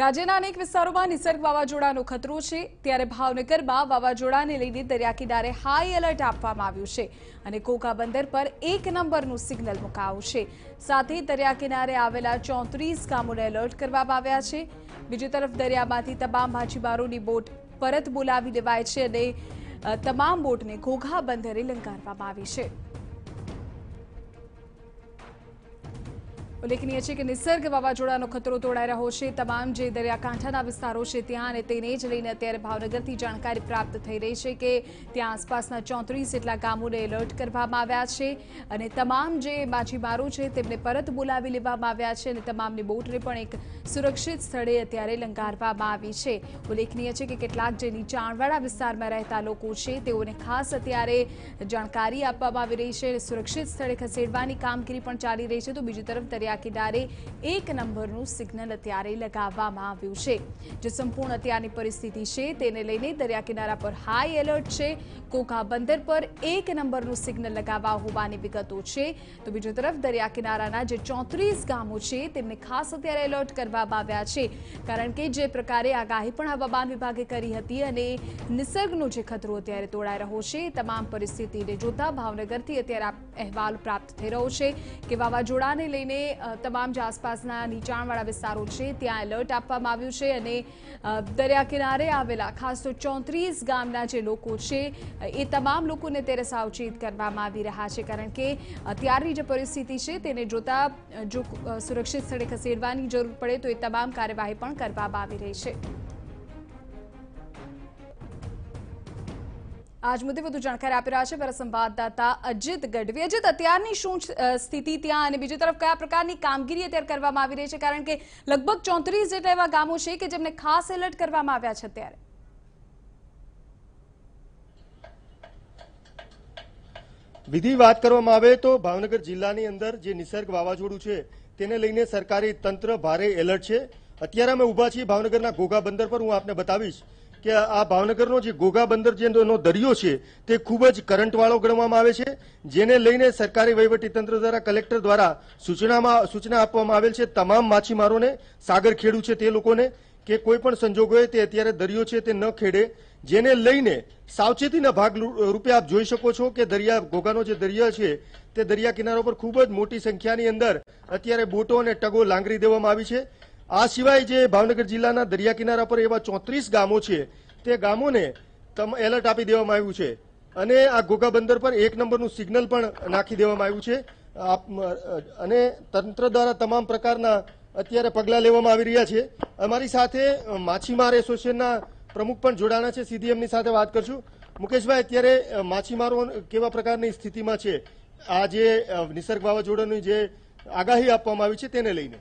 રાજ્યના અનેક વિસ્તારોમાં નિસર્ગ વાવાઝોડાનો ખતરો છે ત્યારે ભાવનગરમાં વાવાઝોડાને લઈને દરિયા કિનારે હાઈ એલર્ટ આપવામાં આવ્યું છે અને કોકા બંદર પર એક નંબરનું સિગ્નલ મુકાયું છે સાથે દરિયા કિનારે આવેલા ચોત્રીસ ગામોને એલર્ટ કરવામાં આવ્યા છે બીજી તરફ દરિયામાંથી તમામ માછીમારોની બોટ પરત બોલાવી દેવાય છે અને તમામ બોટને ઘોઘા બંદરે લંકારવામાં આવી છે ઉલ્લેખનીય છે કે નિસર્ગ વાવાઝોડાનો ખતરો તોડાઈ રહ્યો છે તમામ જે દરિયાકાંઠાના વિસ્તારો છે ત્યાં અને તેને જ લઈને અત્યારે ભાવનગરથી જાણકારી પ્રાપ્ત થઈ રહી છે કે ત્યાં આસપાસના ચોત્રીસ જેટલા ગામોને એલર્ટ કરવામાં આવ્યા છે અને તમામ જે માછીમારો છે તેમને પરત બોલાવી લેવામાં આવ્યા છે અને તમામની બોટને પણ એક સુરક્ષિત સ્થળે અત્યારે લંગારવામાં આવી છે ઉલ્લેખનીય છે કે કેટલાક જે નીચાણવાળા વિસ્તારમાં રહેતા લોકો છે તેઓને ખાસ અત્યારે જાણકારી આપવામાં આવી રહી છે સુરક્ષિત સ્થળે ખસેડવાની કામગીરી પણ ચાલી રહી છે તો બીજી તરફ દરિયા દરિયા કિનારે એક નંબરનું સિગ્નલ અત્યારે લગાવવામાં આવ્યું છે જે સંપૂર્ણ અત્યારની પરિસ્થિતિ છે તેને લઈને દરિયા કિનારા પર હાઈ એલર્ટ છે કોકા બંદર પર એક નંબરનું સિગ્નલ લગાવવા હોવાની વિગતો છે તો બીજો તરફ દરિયા કિનારાના જે ચોત્રીસ ગામો છે તેમને ખાસ અત્યારે એલર્ટ કરવામાં આવ્યા છે કારણ કે જે પ્રકારે આગાહી પણ હવામાન વિભાગે કરી હતી અને નિસર્ગનો જે ખતરો અત્યારે તોડાઈ રહ્યો છે તમામ પરિસ્થિતિને જોતા ભાવનગરથી અત્યારે અહેવાલ પ્રાપ્ત થઈ રહ્યો છે કે વાવાઝોડાને લઈને તમામ જે આસપાસના નીચાણવાળા વિસ્તારો છે ત્યાં એલર્ટ આપવામાં આવ્યું છે અને દરિયા કિનારે આવેલા ખાસ તો ચોત્રીસ ગામના જે લોકો છે એ તમામ લોકોને ત્યારે સાવચેત કરવામાં આવી રહ્યા છે કારણ કે અત્યારની જે પરિસ્થિતિ છે તેને જોતા જો સુરક્ષિત સ્થળે ખસેડવાની જરૂર પડે તો એ તમામ કાર્યવાહી પણ કરવામાં આવી રહી છે આજ મુદ્દે વધુ જાણકારી આપી રહ્યા છે મારા સંવાદદાતા અજીત ગઢવી અજીત અત્યારની શું સ્થિતિ ત્યાં અને બીજી તરફ કયા પ્રકારની કામગીરી અત્યારે કરવામાં આવી રહી છે કારણ કે લગભગ ચોત્રીસ જેટલા એવા ગામો છે કે જેમને ખાસ એલર્ટ કરવામાં આવ્યા છે અત્યારે વિધિ વાત કરવામાં આવે તો ભાવનગર જિલ્લાની અંદર જે નિસર્ગ વાવાઝોડું છે તેને લઈને સરકારી તંત્ર ભારે એલર્ટ છે અત્યારે અમે ઉભા છીએ ભાવનગરના ઘોઘા બંદર પર હું આપને બતાવીશ કે આ ભાવનગરનો જે ઘોઘા બંદર જેનો દરિયો છે તે ખૂબ જ કરંટવાળો ગણવામાં આવે છે જેને લઈને સરકારી વહીવટીતંત્ર દ્વારા કલેક્ટર દ્વારા સૂચનામાં સૂચના આપવામાં આવેલ છે તમામ માછીમારોને સાગર ખેડૂ છે તે લોકોને કે કોઈ પણ સંજોગોએ તે અત્યારે દરિયો છે તે ન ખેડે જેને લઈને સાવચેતીના ભાગ રૂપે આપ જોઈ શકો છો કે દરિયા ઘોઘાનો જે દરિયા છે તે દરિયા કિનારો પર ખૂબ જ મોટી સંખ્યાની અંદર અત્યારે બોટો અને ટગો લાંગરી દેવામાં આવી છે આ સિવાય જે ભાવનગર જિલ્લાના દરિયા કિનારા પર એવા ચોત્રીસ ગામો છે તે ગામોને એલર્ટ આપી દેવામાં આવ્યું છે અને આ ઘોઘા બંદર પર એક નંબરનું સિગ્નલ પણ નાખી દેવામાં આવ્યું છે અને તંત્ર દ્વારા તમામ પ્રકારના અત્યારે પગલાં લેવામાં આવી રહ્યા છે અમારી સાથે માછીમાર એસોસિએશનના પ્રમુખ પણ જોડાણા છે સીધી એમની સાથે વાત કરશું મુકેશભાઈ અત્યારે માછીમારો કેવા પ્રકારની સ્થિતિમાં છે આ જે નિસર્ગ વાવાઝોડાની જે આગાહી આપવામાં આવી છે તેને લઈને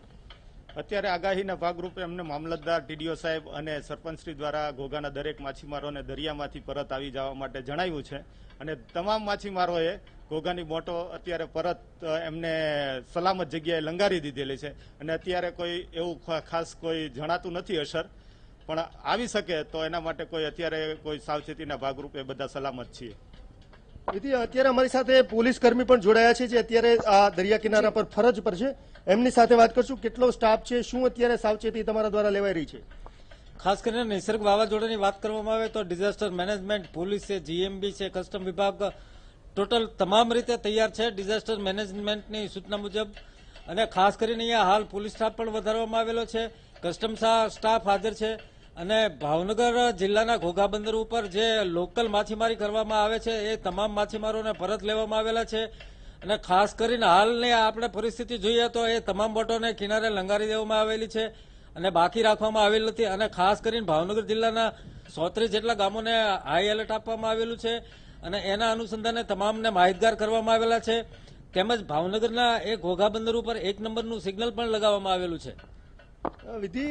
અત્યારે આગાહીના ભાગરૂપે એમને મામલતદાર ટીડીઓ સાહેબ અને સરપંચશ્રી દ્વારા ઘોઘાના દરેક માછીમારોને દરિયામાંથી પરત આવી જવા માટે જણાવ્યું છે અને તમામ માછીમારોએ ઘોઘાની બોટો અત્યારે પરત એમને સલામત જગ્યાએ લંગારી દીધેલી છે અને અત્યારે કોઈ એવું ખાસ કોઈ જણાતું નથી અસર પણ આવી શકે તો એના માટે કોઈ અત્યારે કોઈ સાવચેતીના ભાગરૂપે બધા સલામત છીએ વિધિ અત્યારે અમારી સાથે પોલીસ કર્મી પણ જોડાયા છે જે અત્યારે આ દરિયા કિનારા પર ફરજ પર છે એમની સાથે વાત કરશું કેટલો સ્ટાફ છે શું અત્યારે સાવચેતી તમારા દ્વારા લેવાઈ રહી છે ખાસ કરીને નિસર્ગ વાવાઝોડાની વાત કરવામાં આવે તો ડિઝાસ્ટર મેનેજમેન્ટ પોલીસ છે જીએમબી છે કસ્ટમ વિભાગ ટોટલ તમામ રીતે તૈયાર છે ડિઝાસ્ટર મેનેજમેન્ટની સૂચના મુજબ અને ખાસ કરીને અહીંયા હાલ પોલીસ સ્ટાફ પણ વધારવામાં આવેલો છે કસ્ટમ સ્ટાફ હાજર છે અને ભાવનગર જિલ્લાના ઘોઘા બંદર ઉપર જે લોકલ માછીમારી કરવામાં આવે છે એ તમામ માછીમારોને પરત લેવામાં આવેલા છે અને ખાસ કરીને હાલની આપણે પરિસ્થિતિ જોઈએ તો એ તમામ બોટોને કિનારે લંગારી દેવામાં આવેલી છે અને બાકી રાખવામાં આવેલ નથી અને ખાસ કરીને ભાવનગર જિલ્લાના સોત્રીસ જેટલા ગામોને હાઈ એલર્ટ આપવામાં આવેલું છે અને એના અનુસંધાને તમામને માહિતગાર કરવામાં આવેલા છે તેમજ ભાવનગરના એ ઘોઘા બંદર ઉપર એક નંબરનું સિગ્નલ પણ લગાવવામાં આવેલું છે વિધિ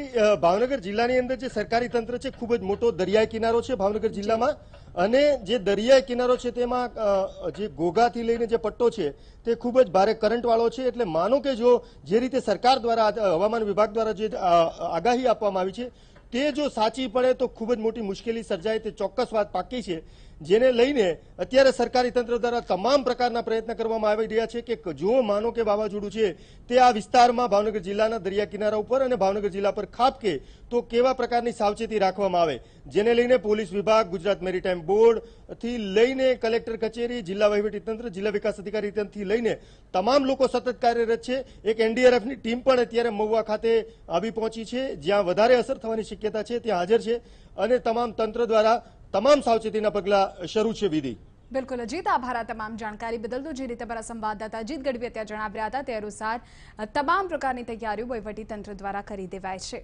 ભાવનગર જિલ્લાની અંદર જે સરકારી તંત્ર છે ખૂબ જ મોટો દરિયાઈ કિનારો છે ભાવનગર જિલ્લામાં અને જે દરિયાઈ કિનારો છે તેમાં જે ગોગાથી લઈને જે પટ્ટો છે તે ખૂબ જ ભારે કરંટવાળો છે એટલે માનો કે જો જે રીતે સરકાર દ્વારા હવામાન વિભાગ દ્વારા જે આગાહી આપવામાં આવી છે તે જો સાચી પડે તો ખૂબ જ મોટી મુશ્કેલી સર્જાય તે ચોક્કસ વાત પાકી છે જેને લઈને અત્યારે સરકારી તંત્ર દ્વારા તમામ પ્રકારના પ્રયત્ન કરવામાં આવી રહ્યા છે કે જો માનો કે વાવાઝોડું છે તે આ વિસ્તારમાં ભાવનગર જિલ્લાના દરિયા કિનારા ઉપર અને ભાવનગર જિલ્લા પર ખાપકે તો કેવા પ્રકારની સાવચેતી રાખવામાં આવે જેને લઈને પોલીસ વિભાગ ગુજરાત મેરીટાઈમ બોર્ડ થી લઈને કલેક્ટર કચેરી જિલ્લા વહીવટી તંત્ર જિલ્લા વિકાસ અધિકારી તંત્રથી લઈને તમામ લોકો સતત કાર્યરત છે એક એનડીઆરએફની ટીમ પણ અત્યારે મહુવા ખાતે આવી પહોંચી છે જ્યાં વધારે અસર થવાની શક્યતા છે ત્યાં હાજર છે અને તમામ તંત્ર દ્વારા તમામ સાવચેતીના પગલાં શરૂ છે વિધિ બિલકુલ અજીત આભાર આ તમામ જાણકારી બદલ તો જે રીતે અમારા સંવાદદાતા અજીત ગઢવી અત્યારે જણાવ્યા હતા તે અનુસાર તમામ પ્રકારની તૈયારીઓ તંત્ર દ્વારા કરી દેવાય છે